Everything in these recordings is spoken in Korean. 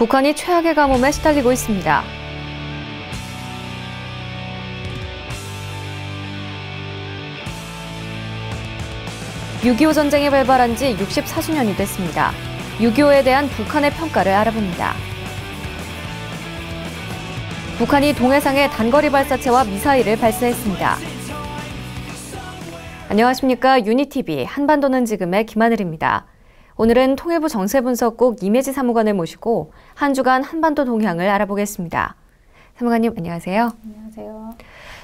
북한이 최악의 가뭄에 시달리고 있습니다. (6.25) 전쟁이 발발한 지 64수년이 됐습니다. (6.25에) 대한 북한의 평가를 알아봅니다. 북한이 동해상에 단거리 발사체와 미사일을 발사했습니다. 안녕하십니까. 유니티비 한반도는 지금의 김하늘입니다. 오늘은 통일부 정세분석국 이매지 사무관을 모시고 한 주간 한반도 동향을 알아보겠습니다. 사무관님 안녕하세요. 안녕하세요.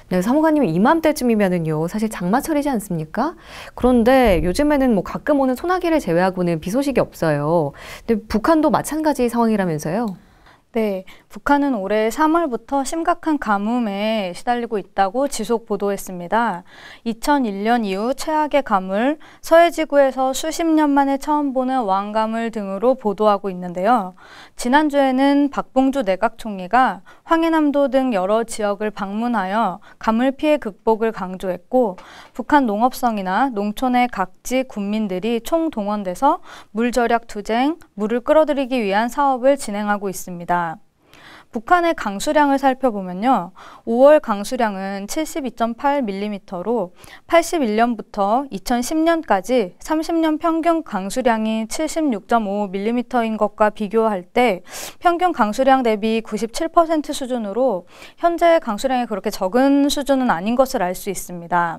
네, 사무관님 이맘때쯤이면은요, 사실 장마철이지 않습니까? 그런데 요즘에는 뭐 가끔 오는 소나기를 제외하고는 비 소식이 없어요. 근데 북한도 마찬가지 상황이라면서요? 네, 북한은 올해 3월부터 심각한 가뭄에 시달리고 있다고 지속 보도했습니다. 2001년 이후 최악의 가뭄 서해 지구에서 수십 년 만에 처음 보는 왕가물 등으로 보도하고 있는데요. 지난주에는 박봉주 내각 총리가 황해남도 등 여러 지역을 방문하여 가뭄 피해 극복을 강조했고, 북한 농업성이나 농촌의 각지 군민들이 총동원돼서 물 절약 투쟁, 물을 끌어들이기 위한 사업을 진행하고 있습니다. 북한의 강수량을 살펴보면요. 5월 강수량은 72.8mm로 81년부터 2010년까지 30년 평균 강수량이 76.5mm인 것과 비교할 때 평균 강수량 대비 97% 수준으로 현재 강수량이 그렇게 적은 수준은 아닌 것을 알 수 있습니다.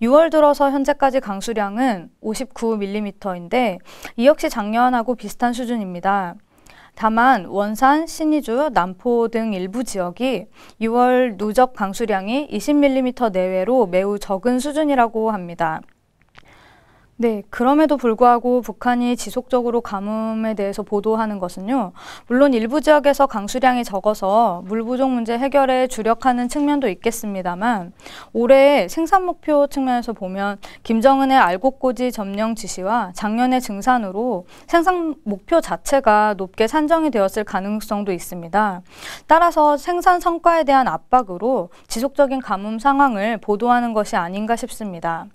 6월 들어서 현재까지 강수량은 59mm인데 이 역시 작년하고 비슷한 수준입니다. 다만 원산, 신의주, 남포 등 일부 지역이 6월 누적 강수량이 20mm 내외로 매우 적은 수준이라고 합니다. 네, 그럼에도 불구하고 북한이 지속적으로 가뭄에 대해서 보도하는 것은요. 물론 일부 지역에서 강수량이 적어서 물 부족 문제 해결에 주력하는 측면도 있겠습니다만 올해 생산 목표 측면에서 보면 김정은의 알곡고지 점령 지시와 작년의 증산으로 생산 목표 자체가 높게 산정이 되었을 가능성도 있습니다. 따라서 생산 성과에 대한 압박으로 지속적인 가뭄 상황을 보도하는 것이 아닌가 싶습니다.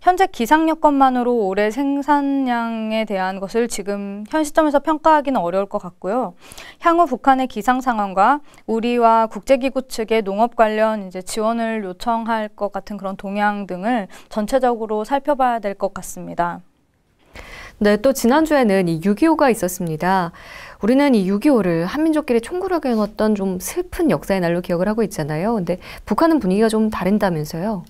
현재 기상 여건만으로 올해 생산량에 대한 것을 지금 현 시점에서 평가하기는 어려울 것 같고요. 향후 북한의 기상 상황과 우리와 국제기구 측의 농업 관련 이제 지원을 요청할 것 같은 그런 동향 등을 전체적으로 살펴봐야 될 것 같습니다. 네, 또 지난주에는 이 6.25가 있었습니다. 우리는 이 6.25를 한민족끼리 총구르게 해던좀 슬픈 역사의 날로 기억을 하고 있잖아요. 근데 북한은 분위기가 좀 다른다면서요?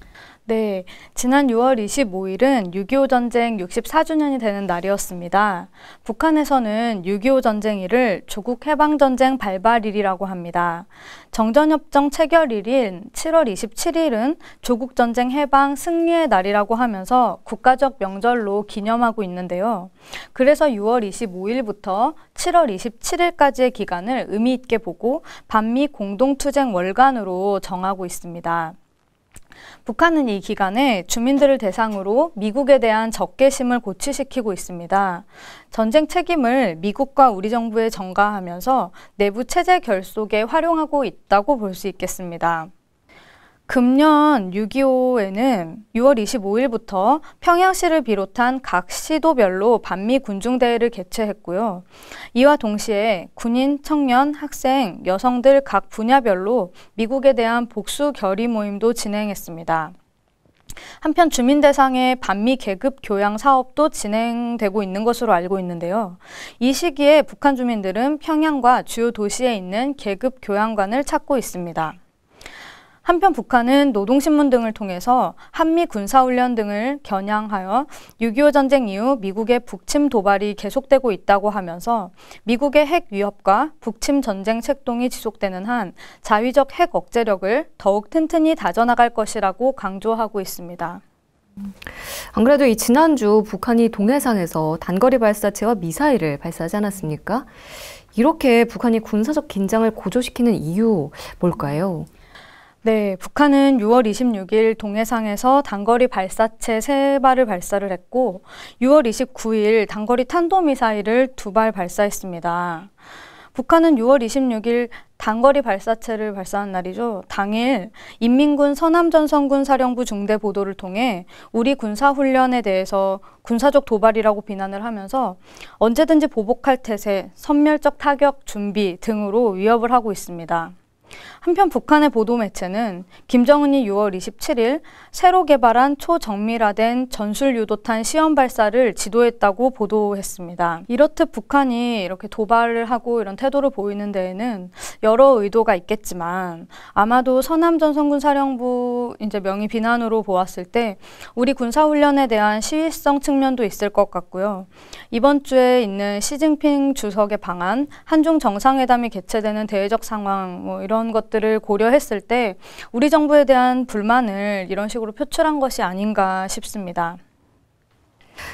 네, 지난 6월 25일은 6.25 전쟁 64주년이 되는 날이었습니다. 북한에서는 6.25 전쟁일을 조국 해방전쟁 발발일이라고 합니다. 정전협정 체결일인 7월 27일은 조국 전쟁 해방 승리의 날이라고 하면서 국가적 명절로 기념하고 있는데요. 그래서 6월 25일부터 7월 27일까지의 기간을 의미 있게 보고 반미 공동투쟁 월간으로 정하고 있습니다. 북한은 이 기간에 주민들을 대상으로 미국에 대한 적개심을 고취시키고 있습니다. 전쟁 책임을 미국과 우리 정부에 전가하면서 내부 체제 결속에 활용하고 있다고 볼 수 있겠습니다. 금년 6.25에는 6월 25일부터 평양시를 비롯한 각 시도별로 반미 군중대회를 개최했고요. 이와 동시에 군인, 청년, 학생, 여성들 각 분야별로 미국에 대한 복수 결의 모임도 진행했습니다. 한편 주민 대상의 반미 계급 교양 사업도 진행되고 있는 것으로 알고 있는데요. 이 시기에 북한 주민들은 평양과 주요 도시에 있는 계급 교양관을 찾고 있습니다. 한편 북한은 노동신문 등을 통해서 한미 군사훈련 등을 겨냥하여 6.25 전쟁 이후 미국의 북침 도발이 계속되고 있다고 하면서 미국의 핵 위협과 북침 전쟁 책동이 지속되는 한 자위적 핵 억제력을 더욱 튼튼히 다져나갈 것이라고 강조하고 있습니다. 안 그래도 이 지난주 북한이 동해상에서 단거리 발사체와 미사일을 발사하지 않았습니까? 이렇게 북한이 군사적 긴장을 고조시키는 이유 뭘까요? 네, 북한은 6월 26일 동해상에서 단거리 발사체 3발을 발사를 했고 6월 29일 단거리 탄도미사일을 2발 발사했습니다. 북한은 6월 26일 단거리 발사체를 발사한 날이죠. 당일 인민군 서남전성군 사령부 중대 보도를 통해 우리 군사훈련에 대해서 군사적 도발이라고 비난을 하면서 언제든지 보복할 태세, 선멸적 타격 준비 등으로 위협을 하고 있습니다. 한편 북한의 보도 매체는 김정은이 6월 27일 새로 개발한 초정밀화된 전술 유도탄 시험 발사를 지도했다고 보도했습니다. 이렇듯 북한이 이렇게 도발을 하고 이런 태도를 보이는 데에는 여러 의도가 있겠지만 아마도 서남전 성군사령부 이제 명의 비난으로 보았을 때 우리 군사훈련에 대한 시의성 측면도 있을 것 같고요. 이번 주에 있는 시진핑 주석의 방한, 한중 정상회담이 개최되는 대외적 상황 뭐 이런 것들을 고려했을 때 우리 정부에 대한 불만을 이런 식으로 표출한 것이 아닌가 싶습니다.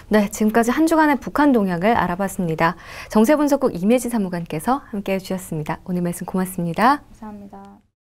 네, 지금까지 한 주간의 북한 동향을 알아봤습니다. 정세분석국 이매지 사무관께서 함께해 주셨습니다. 오늘 말씀 고맙습니다. 감사합니다.